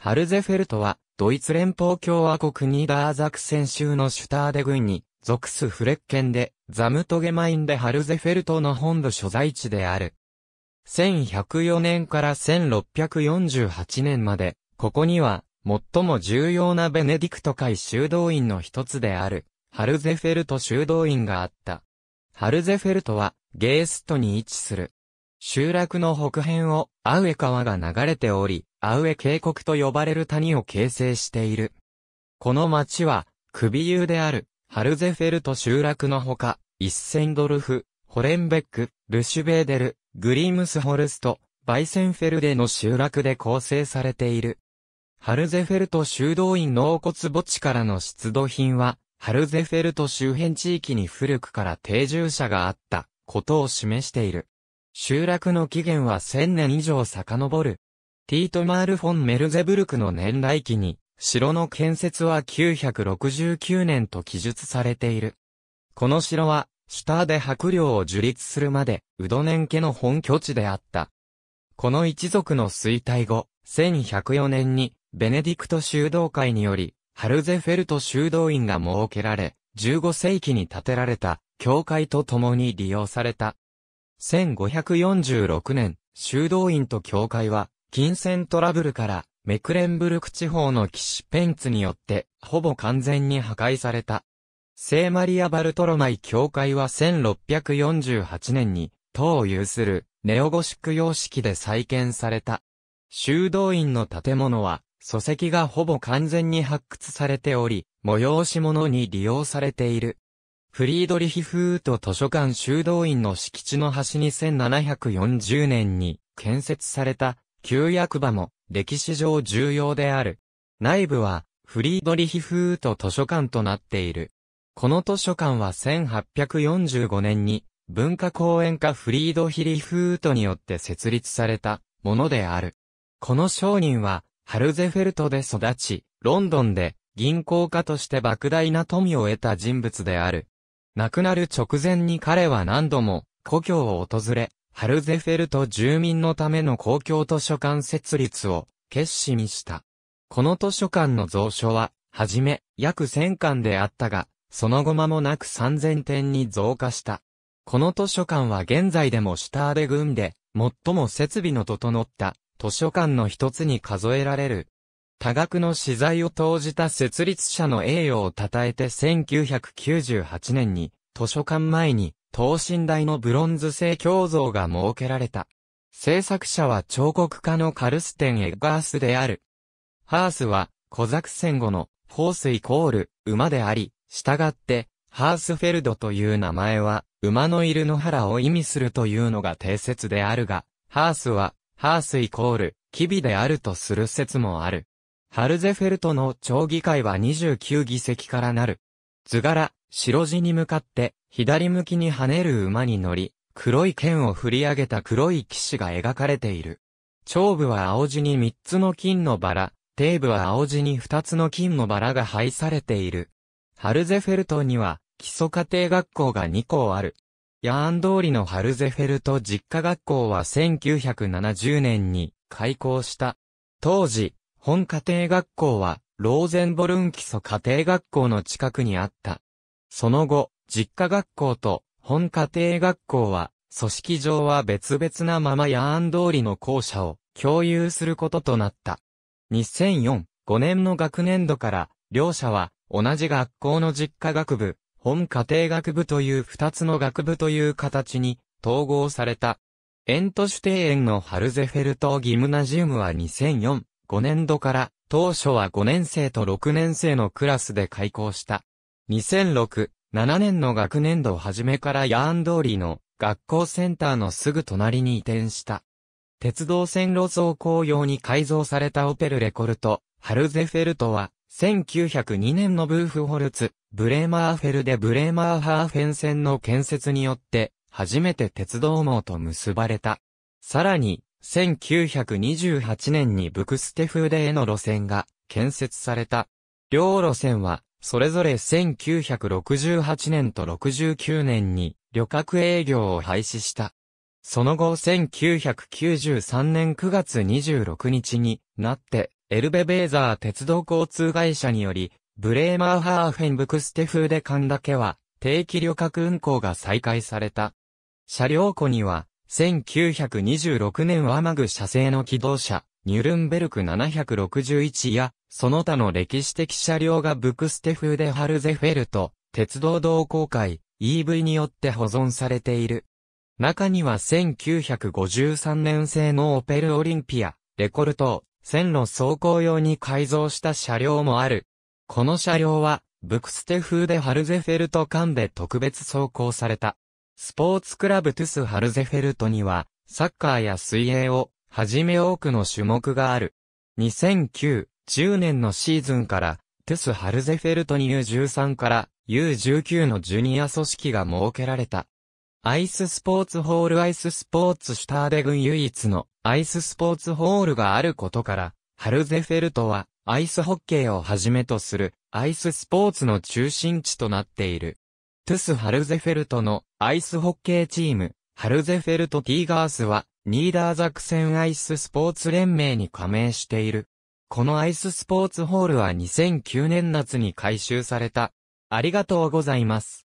ハルゼフェルトは、ドイツ連邦共和国ニーダーザクセン州のシュターデ郡に、属すフレッケンで、ザムトゲマインでハルゼフェルトの本土所在地である。1104年から1648年まで、ここには、最も重要なベネディクト会修道院の一つである、ハルゼフェルト修道院があった。ハルゼフェルトは、ゲーストに位置する。集落の北辺を、アウエ川が流れており、アウエ渓谷と呼ばれる谷を形成している。この町は、首遊である、ハルゼフェルト集落のほか、イッセンドルフ、ホレンベック、ルシュベーデル、グリームスホルスト、バイセンフェルデの集落で構成されている。ハルゼフェルト修道院納骨墓地からの出土品は、ハルゼフェルト周辺地域に古くから定住者があったことを示している。集落の起源は1000年以上遡る。ティートマール・フォン・メルゼブルクの年代記に、城の建設は969年と記述されている。この城は、シュターで白領を樹立するまで、ウドネン家の本拠地であった。この一族の衰退後、1104年に、ベネディクト修道会により、ハルゼフェルト修道院が設けられ、15世紀に建てられた、教会と共に利用された。1546年、修道院と教会は、金銭トラブルから、メクレンブルク地方の騎士ペンツによって、ほぼ完全に破壊された。聖マリア・バルトロマイ教会は1648年に、党を有する、ネオゴシック様式で再建された。修道院の建物は、礎石がほぼ完全に発掘されており、催し物に利用されている。フリードリヒフート図書館修道院の敷地の端に1740年に建設された旧役場も歴史上重要である。内部はフリードリヒフート図書館となっている。この図書館は1845年に文化公演家フリードヒリフートによって設立されたものである。この商人はハルゼフェルトで育ち、ロンドンで銀行家として莫大な富を得た人物である。亡くなる直前に彼は何度も故郷を訪れ、ハルゼフェルト住民のための公共図書館設立を決心にした。この図書館の蔵書は、はじめ約1000巻であったが、その後間もなく3000点に増加した。この図書館は現在でもシュターデ郡で最も設備の整った図書館の一つに数えられる多額の資材を投じた設立者の栄誉を称えて1998年に、図書館前に、等身大のブロンズ製鏡像が設けられた。制作者は彫刻家のカルステン・エッガースである。ハースは、小作戦後の、ホースイコール、馬であり、従って、ハースフェルドという名前は、馬のいる野原を意味するというのが定説であるが、ハースは、ハースイコール、キビであるとする説もある。ハルゼフェルトの町議会は29議席からなる。図柄、白地に向かって、左向きに跳ねる馬に乗り、黒い剣を振り上げた黒い騎士が描かれている。長部は青地に3つの金のバラ、底部は青地に2つの金のバラが配されている。ハルゼフェルトには、基礎家庭学校が2校ある。ヤーン通りのハルゼフェルト実家学校は1970年に開校した。当時、本家庭学校は、ローゼンボルン基礎家庭学校の近くにあった。その後、実家学校と本家庭学校は、組織上は別々なままヤーン通りの校舎を共有することとなった。2004、5年の学年度から、両者は同じ学校の実家学部、本家庭学部という二つの学部という形に統合された。エントシュテエンのハルゼフェルトギムナジウムは2004、5年度から当初は5年生と6年生のクラスで開校した。2006、7年の学年度初めからヤーン通りの学校センターのすぐ隣に移転した。鉄道線路走行用に改造されたオペルレコルト、ハルゼフェルトは、1902年のブーフホルツ、ブレーマーフェルでブレーマーハーフェン線の建設によって、初めて鉄道網と結ばれた。さらに、1928年にブクステフーデへの路線が建設された。両路線は、それぞれ1968年と69年に旅客営業を廃止した。その後1993年9月26日になって、エルベベーザー鉄道交通会社により、ブレーマーハーフェンブクステフーデ間だけは、定期旅客運行が再開された。車両庫には、1926年ワマグ社製の機動車、ニュルンベルク761や、その他の歴史的車両がブクステフーデ・ハルゼフェルト、鉄道同好会、EV によって保存されている。中には1953年製のオペルオリンピア、レコルトを線路走行用に改造した車両もある。この車両は、ブクステフーデ・ハルゼフェルト間で特別走行された。スポーツクラブトゥスハルゼフェルトには、サッカーや水泳を、はじめ多くの種目がある。2009、10年のシーズンから、トゥスハルゼフェルトに U13 から U19 のジュニア組織が設けられた。アイススポーツホールアイススポーツシュターデ軍唯一のアイススポーツホールがあることから、ハルゼフェルトはアイスホッケーをはじめとするアイススポーツの中心地となっている。トゥスハルゼフェルトのアイスホッケーチーム、ハルゼフェルト・ティーガースは、ニーダーザクセンアイススポーツ連盟に加盟している。このアイススポーツホールは2009年夏に改修された。ありがとうございます。